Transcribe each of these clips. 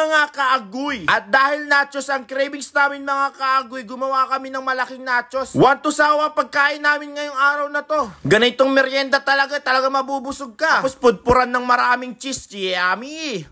mga kaagoy. At dahil nachos ang cravings namin mga kaagoy, gumawa kami ng malaking nachos. Want to sawa pagkain namin ngayong araw na to. Ganitong merienda talaga, talaga mabubusog ka. Tapos pudpuran ng maraming cheese, yummy!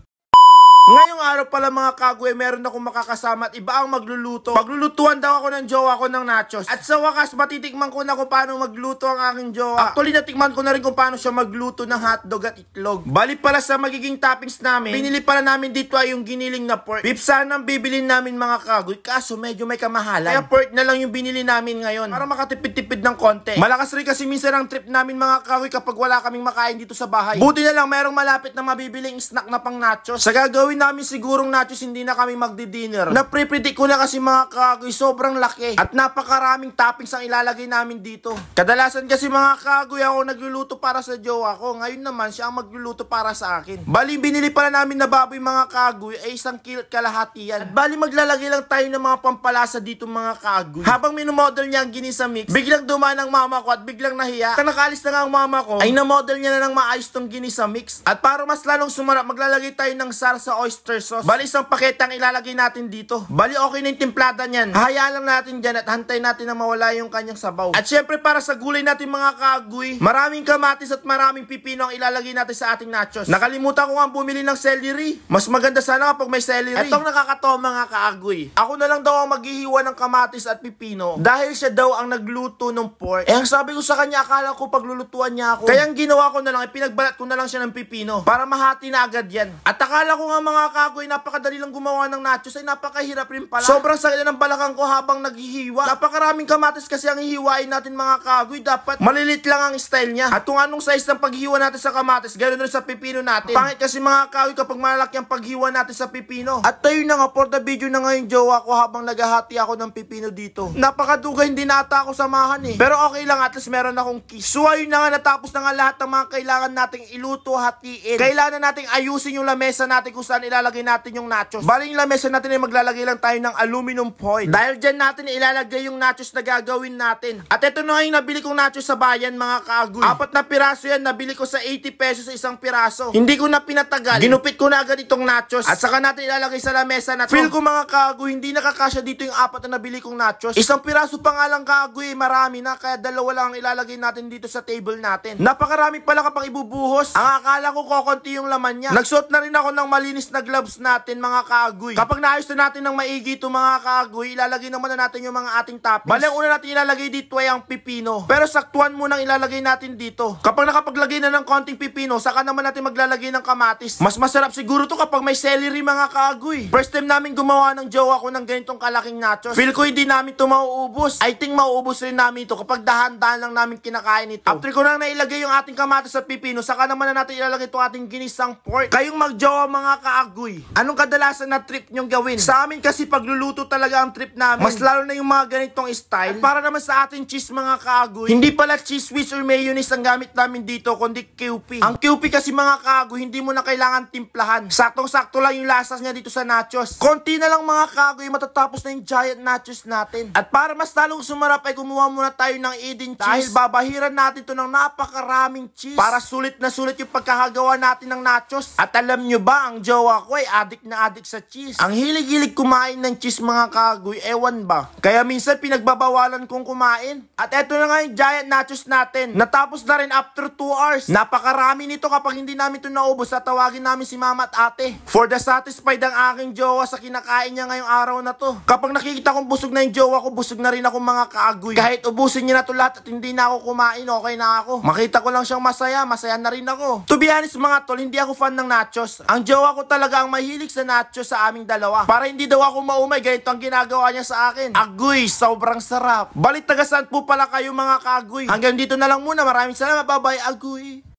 Ngayong araw pala mga kagwe, meron akong makakasama at iba ang magluluto. Maglulutuan daw ako ng jowa ko ng nachos. At sa wakas, matitikman ko na kung paano magluto ang aking jowa. Actually, natikman ko na rin kung paano siya magluto ng hotdog at itlog. Bali pala sa magiging toppings namin, pinili pala namin dito ay yung giniling na pork. Beef sana ang bibilin namin mga kagwe, kaso medyo may kamahalan. Kaya pork na lang yung binili namin ngayon para makatipid-tipid ng konti. Malakas rin kasi minsan ang trip namin mga kagwe kapag wala kaming makain dito sa bahay. Buti na lang merong malapit na mabibiling snack na pang nachos. Sa gagawin namin sigurong nachos hindi na kami magdi-dinner. Naprepredict ko na kasi mga kagoy, sobrang laki. At napakaraming toppings ang ilalagay namin dito. Kadalasan kasi mga kagoy ako nagluluto para sa jowa ko. Ngayon naman siya ang magluluto para sa akin. Bali, binili pala namin na baboy mga kagoy ay isang kilot kalahati yan. At bali, maglalagay lang tayo ng mga pampalasa dito mga kagoy. Habang minomodel niya ang ginisa mix, biglang dumaan ang mama ko at biglang nahiya. At nakalis na nga ang mama ko, ay na-model niya na ng maayos tong ginisa mix. At para mas lalong sumarap, maglalagay tayo ng sarsa o oyster sauce. Bali, isang pakete ang ilalagay natin dito. Bali, okay na yung timplada niyan. Hayaan lang natin diyan at hantay natin na mawala yung kanyang sabaw. At syempre, para sa gulay natin mga kagoy, maraming kamatis at maraming pipino ang ilalagay natin sa ating nachos. Nakalimutan ko nga bumili ng celery. Mas maganda sana kapag may celery. Etong nakakatawa mga kaagoy. Ako na lang daw ang maghihiwa ng kamatis at pipino dahil siya daw ang nagluto ng pork. Eh, ang sabi ko sa kanya, akala ko paglulutuan niya ako. Kaya ang ginawa ko na lang, ipinagbalat eh, ko na lang siya ng pipino para mahati na agad yan. At akala ko nga mga kagoy, napakadali lang gumawa ng nachos ay napakahirap rin pala. Sobrang sakit ng balakang ko habang naghihiwa. Napakaraming kamatis kasi ang hihiwain natin mga kagoy. Dapat malilit lang ang style niya. At kung anong size ng paghiwa natin sa kamatis, ganoon rin sa pipino natin. Pangit kasi mga kagoy kapag malaki ang paghiwa natin sa pipino. At tayo na nga for the video na ngayon jowa ko habang naghahati ako ng pipino dito. Napakaduga hindi nata ako samahan eh. Pero okay lang at least meron akong kiss. So ayun na nga natapos na nga lahat ng mga kailangan nating iluto, hatiin. Kailangan nating ayusin yung lamesa natin kung saan saan ilalagay natin yung nachos. Baling lamesa natin ay maglalagay lang tayo ng aluminum foil. Dahil dyan natin ilalagay yung nachos na gagawin natin. At ito na yung nabili kong nachos sa bayan mga kaagoy. Apat na piraso yan, nabili ko sa 80 pesos sa isang piraso. Hindi ko na pinatagal. Ginupit ko na agad itong nachos. At saka natin ilalagay sa lamesa na to. Feel ko mga kaagoy, hindi nakakasya dito yung apat na nabili kong nachos. Isang piraso pa nga lang kaagoy, eh, marami na. Kaya dalawa lang ang ilalagay natin dito sa table natin. Napakarami pala kapag ibubuhos. Ang akala ko kokonti yung laman niya. Nagsuot na rin ako ng malinis naayos na gloves natin mga kagoy. Kapag naayos na natin ng maigi ito mga kagoy, ilalagay naman na natin yung mga ating toppings. Bale, una natin ilalagay dito ay ang pipino. Pero saktuan muna ang ilalagay natin dito. Kapag nakapaglagay na ng konting pipino, saka naman natin maglalagay ng kamatis. Mas masarap siguro to kapag may celery mga kagoy. First time namin gumawa ng jowa ko ng ganitong kalaking nachos. Feel ko hindi namin to mauubos. I think mauubos rin namin ito kapag dahan-dahan lang namin kinakain ito. After ko nang nailagay yung ating kamatis at pipino, saka naman na natin ilalagay itong ating ginisang pork. Kayong magjowa mga kagoy, agoy. Anong kadalasan na trip nyong gawin? Sa amin kasi pagluluto talaga ang trip namin. Mas lalo na yung mga ganitong style. At para naman sa atin cheese mga kaagoy, hindi pala cheese whiz or mayonnaise ang gamit namin dito kundi QP. Ang QP kasi mga kaagoy, hindi mo na kailangan timplahan. Saktong-sakto lang yung lasa niya dito sa nachos. Konti na lang mga kaagoy, matatapos na yung giant nachos natin. At para mas lalong sumarap ay gumawa muna tayo ng Eden cheese. Dahil babahiran natin to ng napakaraming cheese. Para sulit na sulit yung pagkakagawa natin ng nachos. At alam nyo ba, ang jowa Ginagawa ko ay adik na adik sa cheese. Ang hilig-hilig kumain ng cheese mga kagoy, ewan ba? Kaya minsan pinagbabawalan kong kumain. At eto na nga yung giant nachos natin. Natapos na rin after 2 hours. Napakarami nito kapag hindi namin ito naubos at tawagin namin si mama at ate. For the satisfied ang aking jowa sa kinakain niya ngayong araw na to. Kapag nakikita kong busog na yung jowa ko, busog na rin ako mga kaagoy. Kahit ubusin niya na to lahat at hindi na ako kumain, okay na ako. Makita ko lang siyang masaya, masaya na rin ako. To be honest mga tol, hindi ako fan ng nachos. Ang jowa ko talaga talaga ang mahilig sa nacho sa aming dalawa. Para hindi daw ako maumay, ganito ang ginagawa niya sa akin. Agoy, sobrang sarap. Balit taga saan po pala kayo mga kagoy. Hanggang dito na lang muna. Maraming salamat. Bye-bye, agoy.